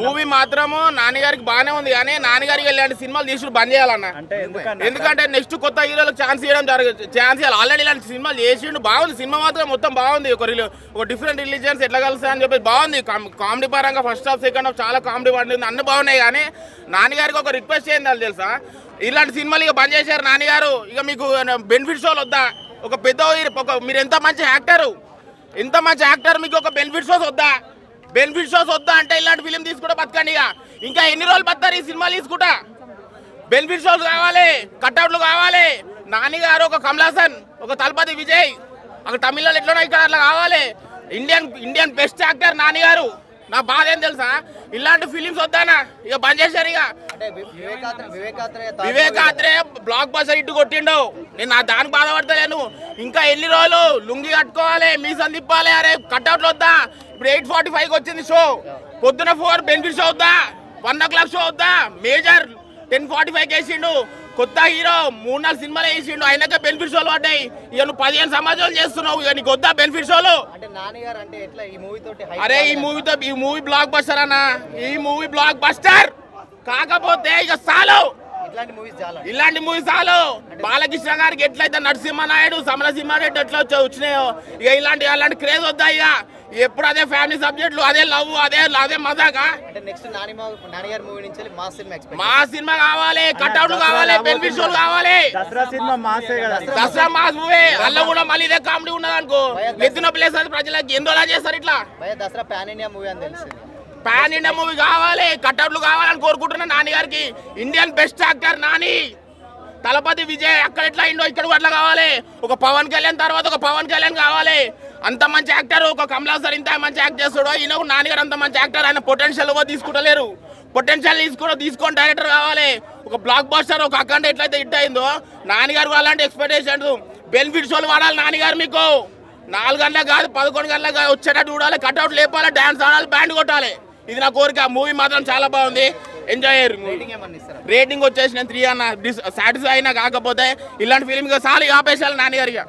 movie మాత్రము నాన్నగారికి బానే ఉంది కానీ నాన్నగారికి వెళ్ళి సినిమాలు తీసుకుని బంద్ చేయాలన్న ఎందుకంటే నెక్స్ట్ కొత్త హీరోలకు ఛాన్స్ ఇవ్వడం జరగదు ఛాన్స్ ఇవ్వాలి ఆల్రెడీ ఇలాంటి సినిమాలు చేసిండు బాగుంది సినిమా మాత్రం మొత్తం బాగుంది ఒక ఒక డిఫరెంట్ రిలీజియన్స్ ఎట్లా కలుస్తాయి అని చెప్పేసి బాగుంది కామెడీ పరంగా ఫస్ట్ హాఫ్ సెకండ్ హాఫ్ చాలా కామెడీ పండింది అన్ని బాగున్నాయి కానీ నాన్నగారికి ఒక రిక్వెస్ట్ చేయండి వాళ్ళు తెలుసా ఇలాంటి సినిమాలు ఇక బంద్ చేశారు నాన్నగారు ఇక మీకు బెనిఫిట్స్ వద్దా ఒక పెద్ద మీరు ఎంత మంచి యాక్టరు ఎంత మంచి యాక్టర్ మీకు ఒక బెనిఫిట్స్ వద్దా బెనిఫిట్ షోస్ వద్దా అంటే ఇలాంటి ఫిలిం తీసుకుంటా బతకండి ఇక ఇంకా ఎన్ని రోజులు బతారు ఈ సినిమాలు తీసుకుంటా బెనిఫిట్ షోస్ కావాలి కట్అవుట్లు కావాలి నాని గారు ఒక కమలాసన్ ఒక తలపతి విజయ్ అక్కడ తమిళనాడు ఎట్లా ఇక్కడ అట్లా కావాలి Indian Indian best actor Nani గారు నా బాధ ఏం తెలుసా ఇలాంటి ఫిలిమ్స్ వద్దానా ఇక బంద్ చేశారు ఇక వివేకాత్రే బ్లాక్ బస్టర్ ఇటు కొట్టిండు నేను నా దానికి బాధపడతలేను ఇంకా ఎన్ని రోజులు లుంగి కట్టుకోవాలి మీ సందిప్పాలి అరే కట్అవుట్లు వద్దా ఇప్పుడు ఎయిట్ ఫార్టీ ఫైవ్కి వచ్చింది షో పొద్దున ఫోర్ బెనిఫిట్ షో వద్దా వన్ ఓ క్లాక్ షో వద్దా మేజర్ టెన్ ఫార్టీ ఫైవ్కి వేసిండు కొత్త హీరో మూడు నాలుగు సినిమాలు వేసిండు అయినాక బెనిఫిట్ షోలు పడ్డాయి ఇక నువ్వు పదిహేను సమాజాలు చేస్తున్నావు ఇక కొత్త బెనిఫిట్ షోలు అరే ఈ మూవీతో ఈ మూవీ బ్లాక్ బస్టర్ అన్న ఈ మూవీ బ్లాక్ బస్టర్ కాకపోతే ఇక చాలు ఇలాంటి మూవీ చాలు బాలకృష్ణ గారికి ఎట్లయితే నరసింహ నాయుడు సమరసింహారెడ్డి ఎట్లా వచ్చినాయో ఇక ఇలాంటి అలాంటి క్రేజ్ వద్దా ఇక ఎప్పుడు అదే ఫ్యామిలీ సబ్జెక్టులు అదే లవ్ అదే అదే మజాగా మా సినిమా కావాలి కట్అట్లు కావాలి బెనిఫిట్ షోలు కావాలి దసరా మాస్ మూవీ అల్ల కూడా మళ్ళీ ఇదే కామెడీ ఉన్నది అనుకో ఎత్తున ప్లేస్ అది ప్రజలకి ఎందులో చేస్తారు ఇట్లా దసరా ప్యాన్ ఇండియా మూవీ అని తెలుసు పాన్ ఇండియా మూవీ కావాలి కట్అట్లు కావాలని కోరుకుంటున్నా నాని గారికి Indian best actor Nani Thalapathy Vijay అక్కడ ఎట్లా ఇండో ఇక్కడ అట్లా కావాలి ఒక పవన్ కళ్యాణ్ తర్వాత ఒక పవన్ కళ్యాణ్ కావాలి అంత మంచి యాక్టర్ ఒక సార్ ఇంత మంచి యాక్ట్ చేస్తాడు ఈయన నాన్నగారు అంత మంచి యాక్టర్ ఆయన పొటెన్షియల్ తీసుకుంటలేరు పొటెన్షియల్ తీసుకుని తీసుకొని డైరెక్టర్ కావాలి ఒక బ్లాక్ బాస్టర్ ఒక అకౌంట్ ఎట్లయితే హిట్ అయిందో నాన్నగారు అలాంటి ఎక్స్పెక్టేషన్స్ బెనిఫిట్స్ వాళ్ళు వాడాలి నాన్నగారు మీకు నాలుగు గంటల కాదు పదకొండు గంటల కాదు వచ్చేటట్టు చూడాలి కట్అవుట్ లేపాలి డ్యాన్స్ ఆడాలి బ్యాండ్ కొట్టాలి ఇది నా కోరిక మూవీ మాత్రం చాలా బాగుంది ఎంజాయ్ అయ్యారు రేటింగ్ వచ్చేసి నేను త్రీ అన్న సాటిస్ఫై అయినా కాకపోతే ఇలాంటి ఫిలిం చాలు ఆపేసాలి నాన్నగారిగా